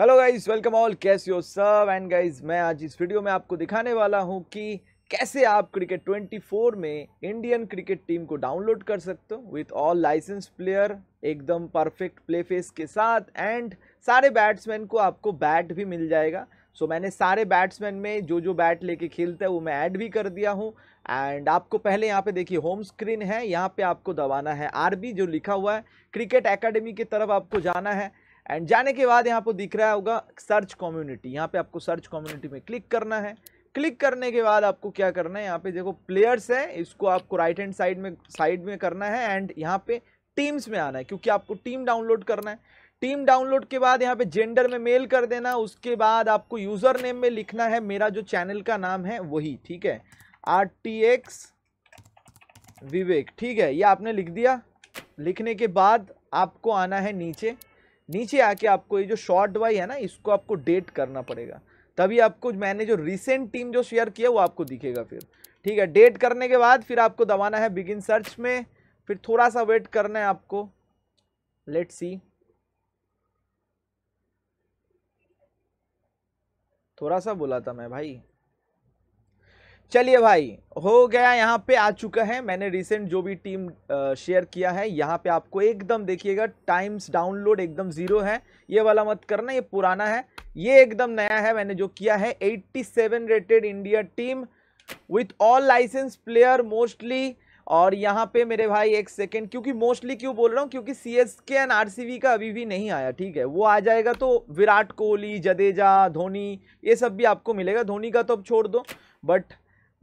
hello guys welcome all कैसे हो सब एंड गाइस मैं आज इस वीडियो में आपको दिखाने वाला हूं कि कैसे आप क्रिकेट 24 में इंडियन क्रिकेट टीम को डाउनलोड कर सकते हो विथ ऑल लाइसेंस प्लेयर एकदम परफेक्ट प्ले फेस के साथ एंड सारे बैट्समैन को आपको बैट भी मिल जाएगा सो so, मैंने सारे बैट्समैन में जो जो बैट लेके खेलता है वो मैं ऐड भी कर दिया हूँ एंड आपको पहले यहाँ पे देखिए होम स्क्रीन है यहाँ पे आपको दबाना है आरबी जो लिखा हुआ है क्रिकेट एकेडमी की तरफ आपको जाना है एंड जाने के बाद यहाँ पर दिख रहा होगा सर्च कम्युनिटी यहाँ पे आपको सर्च कम्युनिटी में क्लिक करना है क्लिक करने के बाद आपको क्या करना है यहाँ पे देखो प्लेयर्स है इसको आपको राइट हैंड साइड में साइड में करना है एंड यहाँ पे टीम्स में आना है क्योंकि आपको टीम डाउनलोड करना है टीम डाउनलोड के बाद यहाँ पे जेंडर में मेल कर देना उसके बाद आपको यूज़र नेम में लिखना है मेरा जो चैनल का नाम है वही ठीक है आर टी एक्स विवेक ठीक है ये आपने लिख दिया लिखने के बाद आपको आना है नीचे नीचे आके आपको ये जो शॉर्ट वाई है ना इसको आपको डेट करना पड़ेगा तभी आपको मैंने जो रिसेंट टीम जो शेयर किया वो आपको दिखेगा फिर ठीक है डेट करने के बाद फिर आपको दबाना है बिगिन सर्च में फिर थोड़ा सा वेट करना है आपको लेट सी थोड़ा सा बोला था मैं भाई चलिए भाई हो गया यहाँ पे आ चुका है मैंने रिसेंट जो भी टीम शेयर किया है यहाँ पे आपको एकदम देखिएगा टाइम्स डाउनलोड एकदम ज़ीरो है ये वाला मत करना ये पुराना है ये एकदम नया है मैंने जो किया है 87 rated India team with all license player mostly और यहाँ पे मेरे भाई एक सेकेंड क्योंकि मोस्टली क्यों बोल रहा हूँ क्योंकि C S K and R C B का अभी भी नहीं आया ठीक है वो आ जाएगा तो विराट कोहली जडेजा धोनी ये सब भी आपको मिलेगा धोनी का तो अब छोड़ दो बट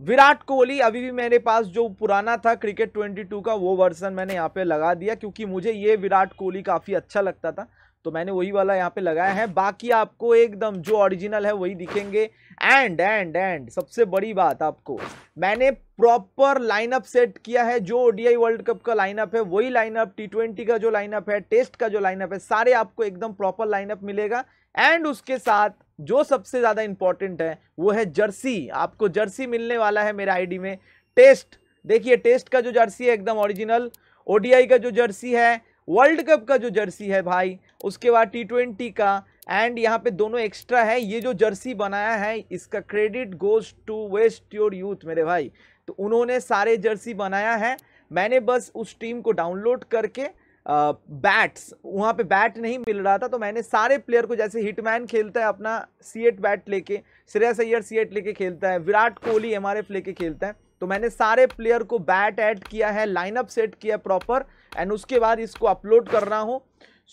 विराट कोहली अभी भी मेरे पास जो पुराना था क्रिकेट 22 का वो वर्सन मैंने यहाँ पे लगा दिया क्योंकि मुझे ये विराट कोहली काफ़ी अच्छा लगता था तो मैंने वही वाला यहाँ पे लगाया है बाकी आपको एकदम जो ओरिजिनल है वही दिखेंगे एंड एंड एंड सबसे बड़ी बात आपको मैंने प्रॉपर लाइनअप सेट किया है जो ओडीआई वर्ल्ड कप का लाइनअप है वही लाइनअप टी ट्वेंटी का जो लाइनअप है टेस्ट का जो लाइनअप है सारे आपको एकदम प्रॉपर लाइनअप मिलेगा एंड उसके साथ जो सबसे ज़्यादा इंपॉर्टेंट है वो है जर्सी आपको जर्सी मिलने वाला है मेरे आईडी में टेस्ट देखिए टेस्ट का जो जर्सी है एकदम ओरिजिनल ओडीआई का जो जर्सी है वर्ल्ड कप का जो जर्सी है भाई उसके बाद टी ट्वेंटी का एंड यहाँ पे दोनों एक्स्ट्रा है ये जो जर्सी बनाया है इसका credit goes to waste your youth मेरे भाई तो उन्होंने सारे जर्सी बनाया है मैंने बस उस टीम को डाउनलोड करके बैट्स वहाँ पे बैट नहीं मिल रहा था तो मैंने सारे प्लेयर को जैसे हिटमैन खेलता है अपना सी एट बैट लेके श्रेयस अय्यर सी एट लेके खेलता है Virat Kohli M R F लेके खेलता है तो मैंने सारे प्लेयर को बैट ऐड किया है लाइनअप सेट किया है प्रॉपर एंड उसके बाद इसको अपलोड कर रहा हूँ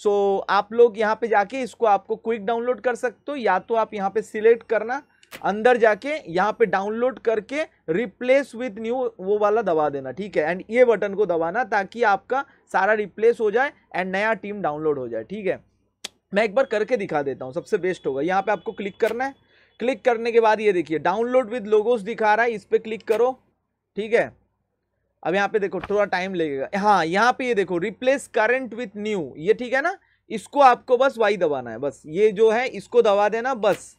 सो आप लोग यहाँ पे जाके इसको आपको क्विक डाउनलोड कर सकते हो या तो आप यहाँ पे सिलेक्ट करना अंदर जाके यहाँ पे डाउनलोड करके रिप्लेस विथ न्यू वो वाला दबा देना ठीक है एंड ये बटन को दबाना ताकि आपका सारा रिप्लेस हो जाए एंड नया टीम डाउनलोड हो जाए ठीक है मैं एक बार करके दिखा देता हूँ सबसे बेस्ट होगा यहाँ पे आपको क्लिक करना है क्लिक करने के बाद ये देखिए डाउनलोड विद लोगोस दिखा रहा है इस पर क्लिक करो ठीक है अब यहाँ पे देखो थोड़ा टाइम लगेगा हाँ यहाँ पे ये देखो रिप्लेस करेंट विथ न्यू ये ठीक है ना इसको आपको बस वाई दबाना है बस ये जो है इसको दबा देना बस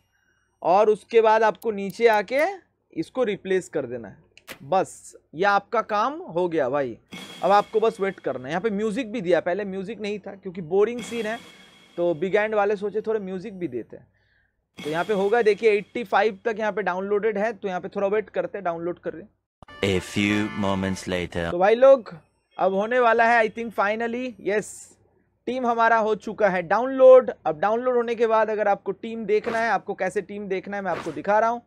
और उसके बाद आपको नीचे आके इसको रिप्लेस कर देना है बस ये आपका काम हो गया भाई अब आपको बस वेट करना है यहाँ पे म्यूज़िक भी दिया पहले म्यूज़िक नहीं था क्योंकि बोरिंग सीन है तो बिग एंड वाले सोचे थोड़े म्यूज़िक भी देते हैं तो यहाँ पे होगा देखिए 85 तक यहाँ पे डाउनलोडेड है तो यहाँ पे थोड़ा वेट करते हैं डाउनलोड कर रहे हैं तो भाई लोग अब होने वाला है I think finally yes team हमारा हो चुका है डाउनलोड अब डाउनलोड होने के बाद अगर आपको टीम देखना है आपको कैसे टीम देखना है मैं आपको दिखा रहा हूँ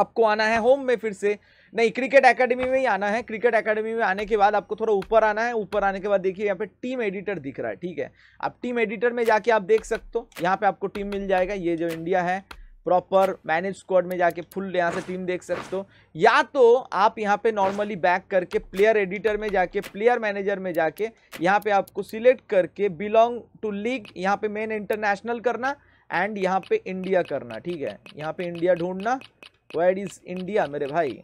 आपको आना है होम में फिर से नहीं क्रिकेट एकेडमी में ही आना है क्रिकेट एकेडमी में आने के बाद आपको थोड़ा ऊपर आना है ऊपर आने के बाद देखिए यहाँ पे टीम एडिटर दिख रहा है ठीक है आप टीम एडिटर में जाके आप देख सकते हो यहाँ पे आपको टीम मिल जाएगा ये जो इंडिया है प्रॉपर मैनेज स्क्वाड में जाके फुल यहाँ से टीम देख सकते हो या तो आप यहाँ पे नॉर्मली बैक करके प्लेयर एडिटर में जाके प्लेयर मैनेजर में जाके यहाँ पे आपको सिलेक्ट करके बिलोंग टू लीग यहाँ पे मेन इंटरनेशनल करना एंड यहाँ पे इंडिया करना ठीक है यहाँ पे इंडिया ढूंढना वेड इज़ इंडिया मेरे भाई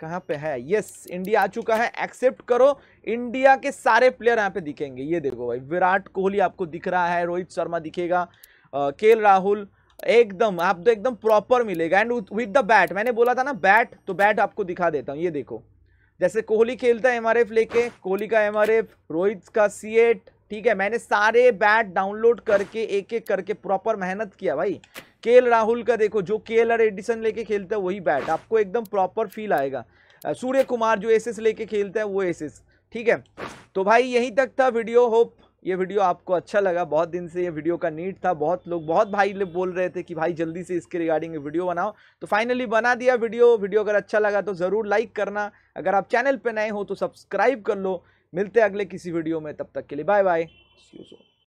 कहाँ पे है यस इंडिया आ चुका है एक्सेप्ट करो इंडिया के सारे प्लेयर यहाँ पे दिखेंगे ये देखो भाई विराट कोहली आपको दिख रहा है रोहित शर्मा दिखेगा के राहुल एकदम आप तो एकदम प्रॉपर मिलेगा एंड विद द बैट मैंने बोला था ना बैट तो बैट आपको दिखा देता हूँ ये देखो जैसे कोहली खेलता है एम लेके कोहली का एम रोहित का सी ठीक है मैंने सारे बैट डाउनलोड करके एक एक करके प्रॉपर मेहनत किया भाई के राहुल का देखो जो के एल एडिसन लेके खेलता है वही बैट आपको एकदम प्रॉपर फील आएगा सूर्य कुमार जो एस लेके खेलता है वो एस ठीक है तो भाई यहीं तक था वीडियो होप ये वीडियो आपको अच्छा लगा बहुत दिन से ये वीडियो का नीड था बहुत लोग बहुत भाई लोग बोल रहे थे कि भाई जल्दी से इसके रिगार्डिंग वीडियो बनाओ तो फाइनली बना दिया वीडियो वीडियो अगर अच्छा लगा तो ज़रूर लाइक करना अगर आप चैनल पर नए हो तो सब्सक्राइब कर लो मिलते अगले किसी वीडियो में तब तक के लिए बाय बाय सो